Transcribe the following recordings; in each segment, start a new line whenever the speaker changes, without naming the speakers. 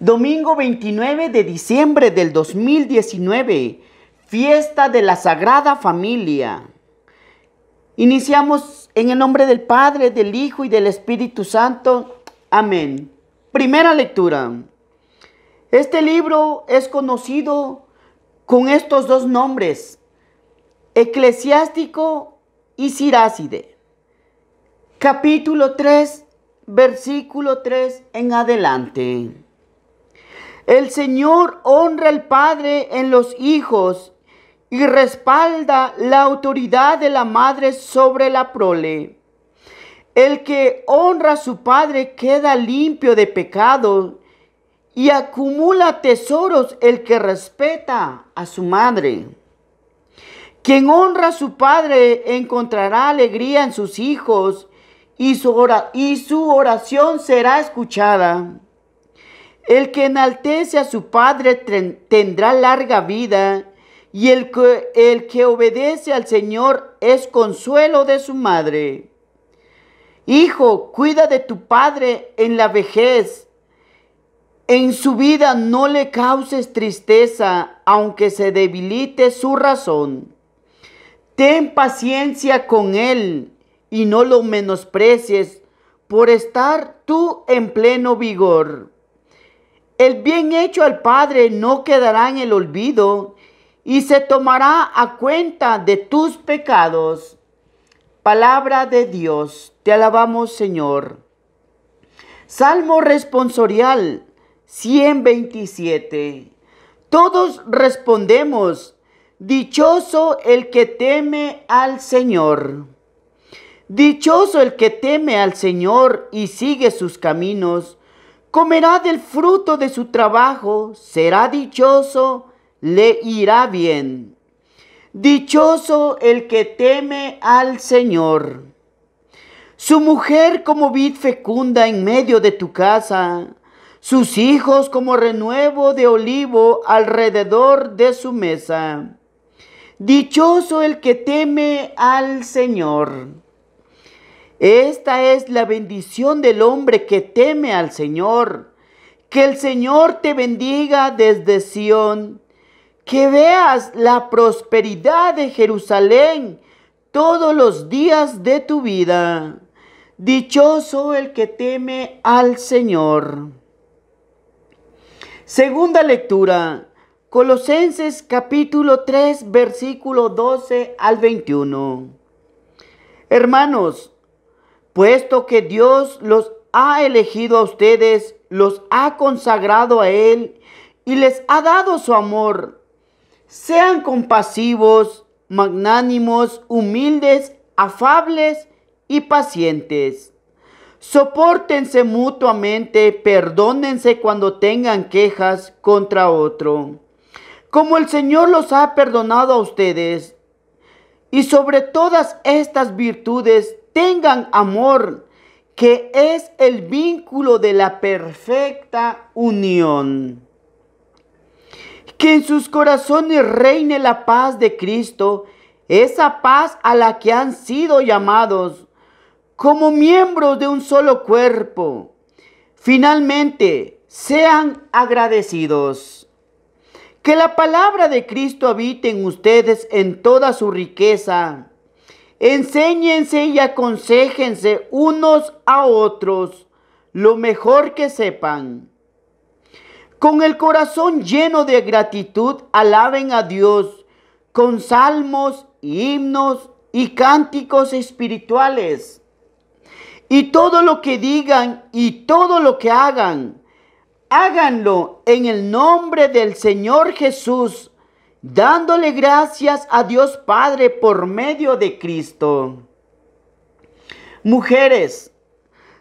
Domingo 29 de diciembre del 2019, fiesta de la Sagrada Familia. Iniciamos en el nombre del Padre, del Hijo y del Espíritu Santo. Amén. Primera lectura. Este libro es conocido con estos dos nombres, eclesiástico y Siráside. Capítulo 3, versículo 3 en adelante. El Señor honra al Padre en los hijos y respalda la autoridad de la madre sobre la prole. El que honra a su padre queda limpio de pecado y acumula tesoros el que respeta a su madre. Quien honra a su padre encontrará alegría en sus hijos y su, oración será escuchada. El que enaltece a su Padre tendrá larga vida, y el que, el que obedece al Señor es consuelo de su madre. Hijo, cuida de tu Padre en la vejez. En su vida no le causes tristeza, aunque se debilite su razón. Ten paciencia con él y no lo menosprecies por estar tú en pleno vigor. El bien hecho al Padre no quedará en el olvido y se tomará a cuenta de tus pecados. Palabra de Dios, te alabamos Señor. Salmo responsorial 127. Todos respondemos, Dichoso el que teme al Señor. Dichoso el que teme al Señor y sigue sus caminos, comerá del fruto de su trabajo, será dichoso, le irá bien. Dichoso el que teme al Señor. Su mujer como vid fecunda en medio de tu casa, sus hijos como renuevo de olivo alrededor de su mesa. Dichoso el que teme al Señor. Esta es la bendición del hombre que teme al Señor. Que el Señor te bendiga desde Sión. Que veas la prosperidad de Jerusalén todos los días de tu vida. Dichoso el que teme al Señor. Segunda lectura. Colosenses capítulo 3 versículo 12 al 21. Hermanos, puesto que Dios los ha elegido a ustedes, los ha consagrado a Él y les ha dado su amor. Sean compasivos, magnánimos, humildes, afables y pacientes. Sopórtense mutuamente, perdónense cuando tengan quejas contra otro. Como el Señor los ha perdonado a ustedes, y sobre todas estas virtudes tengan amor, que es el vínculo de la perfecta unión. Que en sus corazones reine la paz de Cristo, esa paz a la que han sido llamados como miembros de un solo cuerpo. Finalmente, sean agradecidos. Que la palabra de Cristo habite en ustedes en toda su riqueza Enséñense y aconsejense unos a otros lo mejor que sepan. Con el corazón lleno de gratitud, alaben a Dios con salmos, himnos y cánticos espirituales. Y todo lo que digan y todo lo que hagan, háganlo en el nombre del Señor Jesús dándole gracias a Dios Padre por medio de Cristo. Mujeres,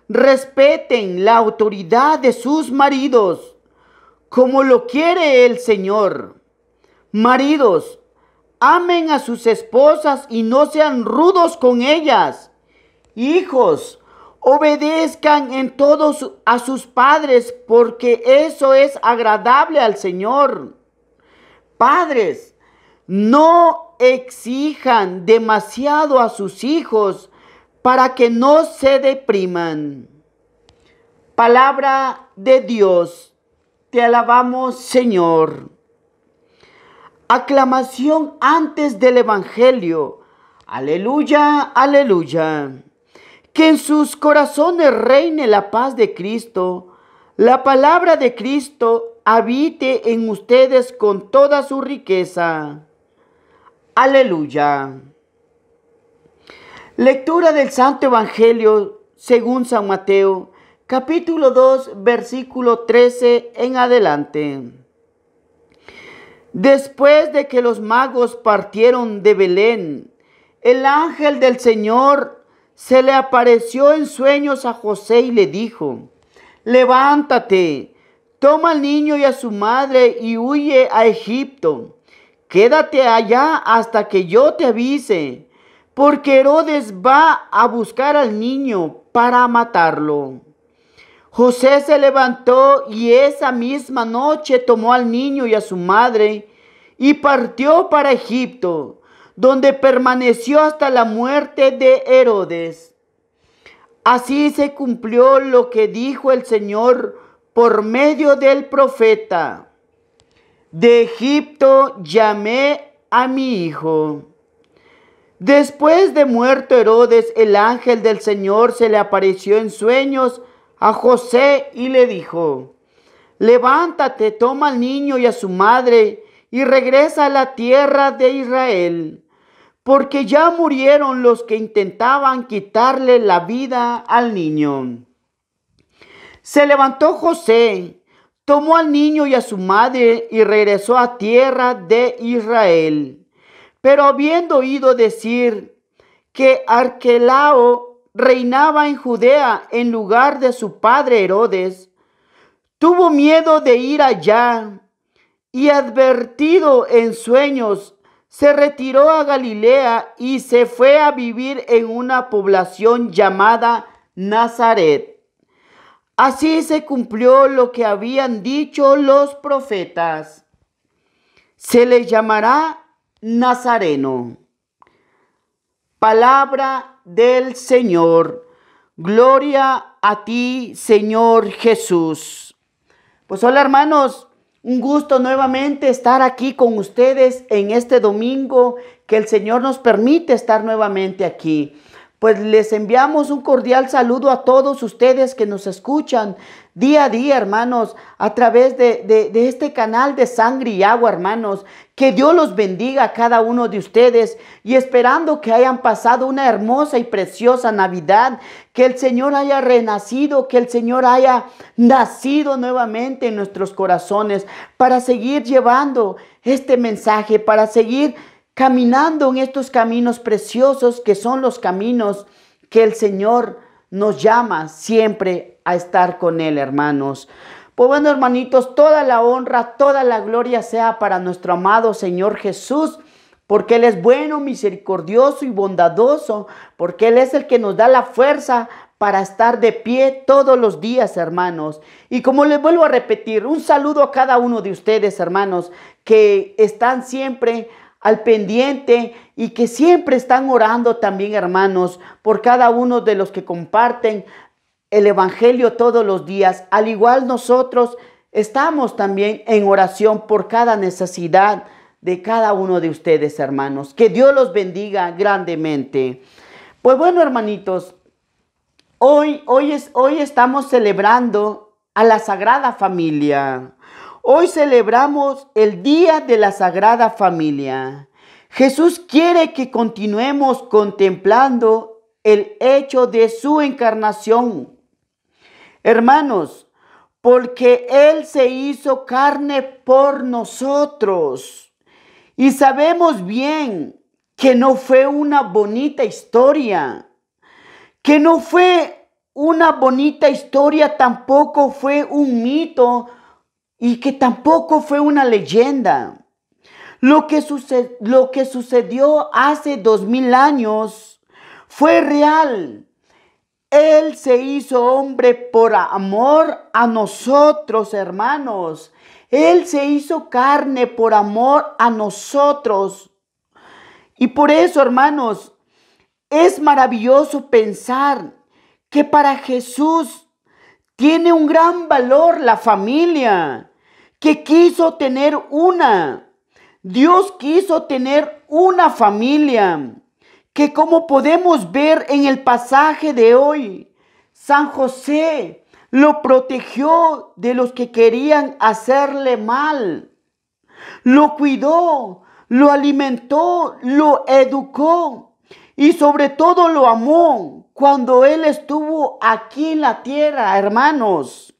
respeten la autoridad de sus maridos, como lo quiere el Señor. Maridos, amen a sus esposas y no sean rudos con ellas. Hijos, obedezcan en todos a sus padres, porque eso es agradable al Señor. Padres, no exijan demasiado a sus hijos para que no se depriman. Palabra de Dios, te alabamos Señor. Aclamación antes del Evangelio. Aleluya, aleluya. Que en sus corazones reine la paz de Cristo, la palabra de Cristo habite en ustedes con toda su riqueza. Aleluya. Lectura del Santo Evangelio según San Mateo, capítulo 2, versículo 13 en adelante. Después de que los magos partieron de Belén, el ángel del Señor se le apareció en sueños a José y le dijo, levántate Toma al niño y a su madre y huye a Egipto. Quédate allá hasta que yo te avise, porque Herodes va a buscar al niño para matarlo. José se levantó y esa misma noche tomó al niño y a su madre y partió para Egipto, donde permaneció hasta la muerte de Herodes. Así se cumplió lo que dijo el Señor por medio del profeta, de Egipto llamé a mi hijo. Después de muerto Herodes, el ángel del Señor se le apareció en sueños a José y le dijo, levántate, toma al niño y a su madre y regresa a la tierra de Israel, porque ya murieron los que intentaban quitarle la vida al niño. Se levantó José, tomó al niño y a su madre y regresó a tierra de Israel. Pero habiendo oído decir que Arquelao reinaba en Judea en lugar de su padre Herodes, tuvo miedo de ir allá y advertido en sueños, se retiró a Galilea y se fue a vivir en una población llamada Nazaret Así se cumplió lo que habían dicho los profetas. Se le llamará Nazareno. Palabra del Señor. Gloria a ti, Señor Jesús. Pues hola hermanos, un gusto nuevamente estar aquí con ustedes en este domingo que el Señor nos permite estar nuevamente aquí. Pues les enviamos un cordial saludo a todos ustedes que nos escuchan día a día, hermanos, a través de, este canal de sangre y agua, hermanos. Que Dios los bendiga a cada uno de ustedes y esperando que hayan pasado una hermosa y preciosa Navidad, que el Señor haya renacido, que el Señor haya nacido nuevamente en nuestros corazones para seguir llevando este mensaje, para seguir caminando en estos caminos preciosos que son los caminos que el Señor nos llama siempre a estar con Él, hermanos. Pues bueno, hermanitos, toda la honra, toda la gloria sea para nuestro amado Señor Jesús, porque Él es bueno, misericordioso y bondadoso, porque Él es el que nos da la fuerza para estar de pie todos los días, hermanos. Y como les vuelvo a repetir, un saludo a cada uno de ustedes, hermanos, que están siempre al pendiente y que siempre están orando también, hermanos, por cada uno de los que comparten el Evangelio todos los días. Al igual nosotros estamos también en oración por cada necesidad de cada uno de ustedes, hermanos. Que Dios los bendiga grandemente. Pues bueno, hermanitos, hoy, hoy, es, hoy estamos celebrando a la Sagrada Familia. Hoy celebramos el Día de la Sagrada Familia. Jesús quiere que continuemos contemplando el hecho de su encarnación. Hermanos, porque Él se hizo carne por nosotros. Y sabemos bien que no fue una bonita historia, que no fue una bonita historia, tampoco fue un mito y que tampoco fue una leyenda. Lo que, sucedió hace dos mil años fue real. Él se hizo hombre por amor a nosotros, hermanos. Él se hizo carne por amor a nosotros. Y por eso, hermanos, es maravilloso pensar que para Jesús tiene un gran valor la familia que quiso tener una. Dios quiso tener una familia que como podemos ver en el pasaje de hoy, San José lo protegió de los que querían hacerle mal. Lo cuidó, lo alimentó, lo educó y sobre todo lo amó cuando él estuvo aquí en la tierra, hermanos.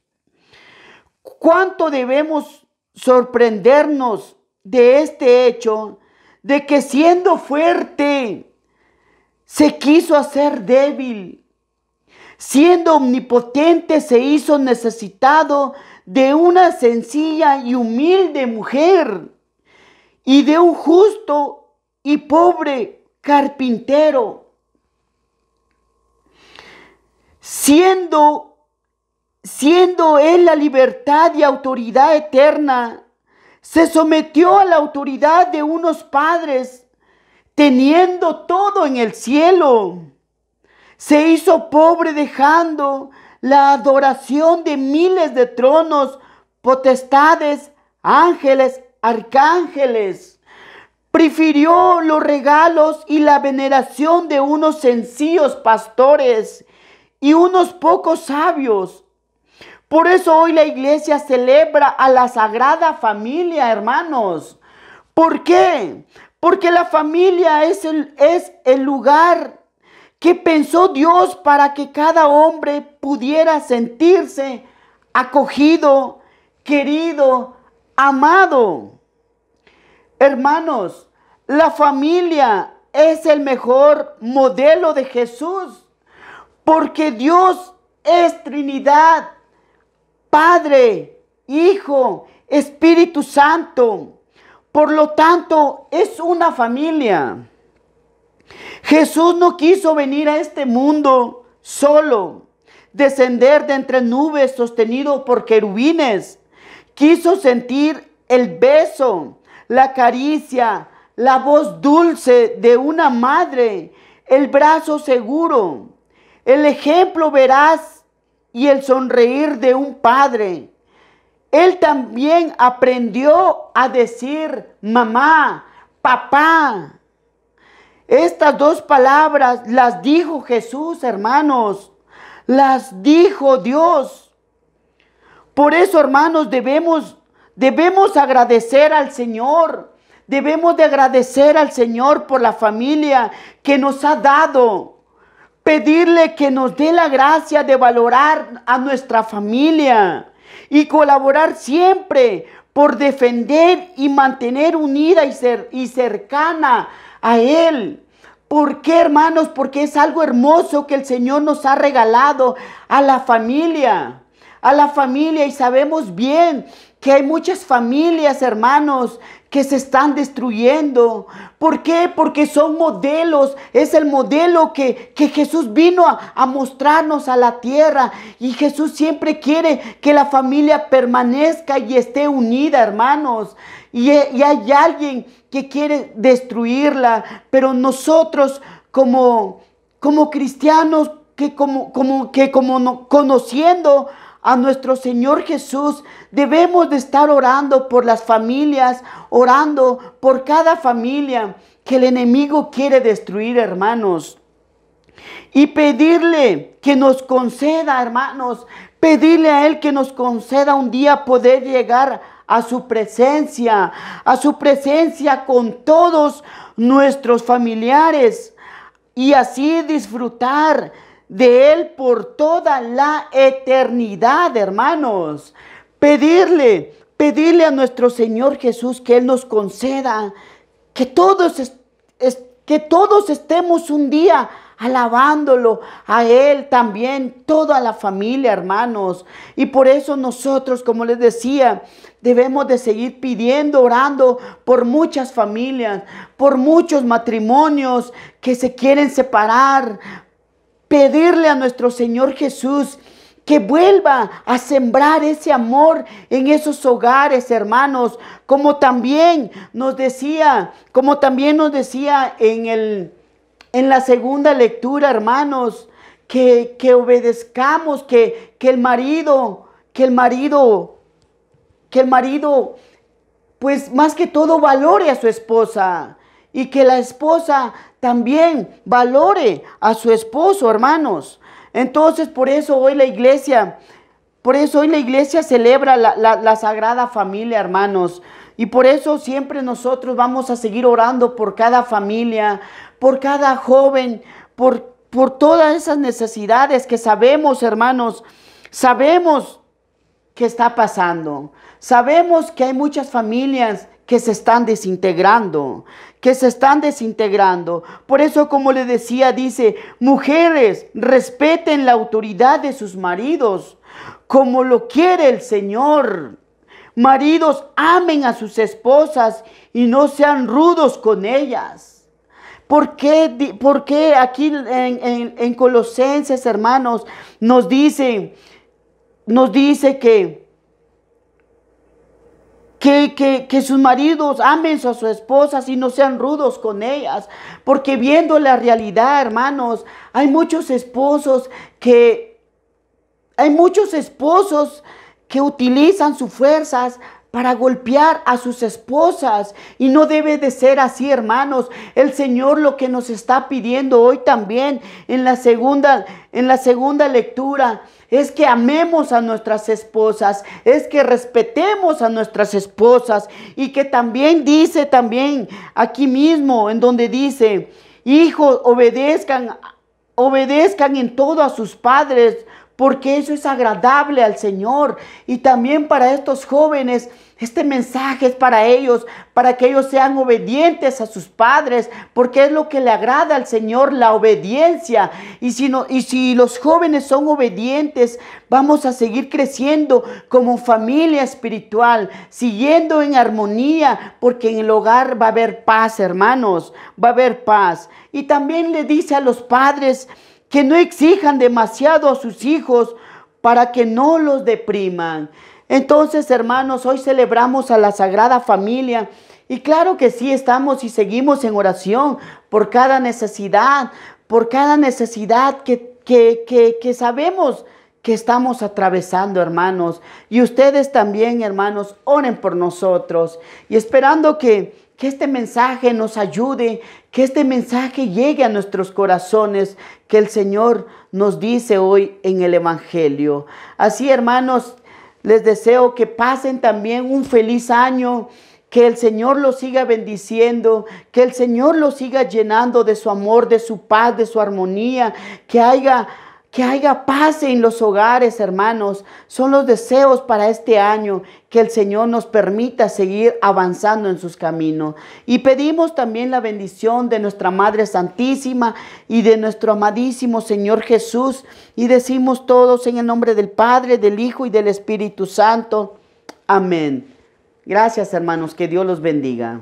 ¿Cuánto debemos sorprendernos de este hecho de que siendo fuerte se quiso hacer débil? Siendo omnipotente se hizo necesitado de una sencilla y humilde mujer y de un justo y pobre carpintero. Siendo siendo Él la libertad y autoridad eterna, se sometió a la autoridad de unos padres, teniendo todo en el cielo. Se hizo pobre dejando la adoración de miles de tronos, potestades, ángeles, arcángeles. Prefirió los regalos y la veneración de unos sencillos pastores y unos pocos sabios por eso hoy la iglesia celebra a la sagrada familia, hermanos. ¿Por qué? Porque la familia es el, es el lugar que pensó Dios para que cada hombre pudiera sentirse acogido, querido, amado. Hermanos, la familia es el mejor modelo de Jesús, porque Dios es Trinidad Padre, Hijo, Espíritu Santo. Por lo tanto, es una familia. Jesús no quiso venir a este mundo solo, descender de entre nubes sostenido por querubines. Quiso sentir el beso, la caricia, la voz dulce de una madre, el brazo seguro, el ejemplo verás y el sonreír de un padre. Él también aprendió a decir mamá, papá. Estas dos palabras las dijo Jesús, hermanos. Las dijo Dios. Por eso, hermanos, debemos, debemos agradecer al Señor. Debemos de agradecer al Señor por la familia que nos ha dado pedirle que nos dé la gracia de valorar a nuestra familia y colaborar siempre por defender y mantener unida y, y cercana a Él. ¿Por qué, hermanos? Porque es algo hermoso que el Señor nos ha regalado a la familia a la familia y sabemos bien que hay muchas familias, hermanos, que se están destruyendo. ¿Por qué? Porque son modelos. Es el modelo que, Jesús vino a, mostrarnos a la tierra. Y Jesús siempre quiere que la familia permanezca y esté unida, hermanos. Y, hay alguien que quiere destruirla. Pero nosotros como, como cristianos, que como, como, que como no, conociendo a nuestro Señor Jesús, debemos de estar orando por las familias, orando por cada familia que el enemigo quiere destruir, hermanos. Y pedirle que nos conceda, hermanos, pedirle a Él que nos conceda un día poder llegar a su presencia, a su presencia con todos nuestros familiares y así disfrutar de Él por toda la eternidad, hermanos. Pedirle, pedirle a nuestro Señor Jesús que Él nos conceda que todos, que todos estemos un día alabándolo a Él también, toda la familia, hermanos. Y por eso nosotros, como les decía, debemos de seguir pidiendo, orando por muchas familias, por muchos matrimonios que se quieren separar, pedirle a nuestro Señor Jesús que vuelva a sembrar ese amor en esos hogares, hermanos, como también nos decía, como también nos decía en, el, en la segunda lectura, hermanos, que, que obedezcamos, que, que el marido, que el marido, que el marido, pues más que todo valore a su esposa y que la esposa también valore a su esposo, hermanos. Entonces, por eso hoy la iglesia, por eso hoy la iglesia celebra la, la, sagrada familia, hermanos. Y por eso siempre nosotros vamos a seguir orando por cada familia, por cada joven, por, por todas esas necesidades que sabemos, hermanos, sabemos ¿Qué está pasando. Sabemos que hay muchas familias que se están desintegrando, que se están desintegrando. Por eso, como le decía, dice, mujeres, respeten la autoridad de sus maridos, como lo quiere el Señor. Maridos, amen a sus esposas y no sean rudos con ellas. ¿Por qué, aquí en, Colosenses, hermanos, nos dicen nos dice que, que, que, sus maridos amen a sus esposas y no sean rudos con ellas. Porque viendo la realidad, hermanos, hay muchos esposos que, hay muchos esposos que utilizan sus fuerzas para golpear a sus esposas. Y no debe de ser así, hermanos. El Señor lo que nos está pidiendo hoy también en la segunda, en la segunda lectura es que amemos a nuestras esposas, es que respetemos a nuestras esposas y que también dice también aquí mismo en donde dice, hijos, obedezcan, obedezcan en todo a sus padres, porque eso es agradable al Señor. Y también para estos jóvenes, este mensaje es para ellos, para que ellos sean obedientes a sus padres, porque es lo que le agrada al Señor, la obediencia. Y si, no, y si los jóvenes son obedientes, vamos a seguir creciendo como familia espiritual, siguiendo en armonía, porque en el hogar va a haber paz, hermanos, va a haber paz. Y también le dice a los padres que no exijan demasiado a sus hijos para que no los depriman. Entonces, hermanos, hoy celebramos a la Sagrada Familia. Y claro que sí, estamos y seguimos en oración por cada necesidad, por cada necesidad que, que, que, sabemos que estamos atravesando, hermanos. Y ustedes también, hermanos, oren por nosotros. Y esperando que, que este mensaje nos ayude, que este mensaje llegue a nuestros corazones, que el Señor nos dice hoy en el Evangelio. Así, hermanos, les deseo que pasen también un feliz año, que el Señor los siga bendiciendo, que el Señor los siga llenando de su amor, de su paz, de su armonía, que haya que haya paz en los hogares, hermanos. Son los deseos para este año que el Señor nos permita seguir avanzando en sus caminos. Y pedimos también la bendición de nuestra Madre Santísima y de nuestro amadísimo Señor Jesús. Y decimos todos en el nombre del Padre, del Hijo y del Espíritu Santo. Amén. Gracias, hermanos. Que Dios los bendiga.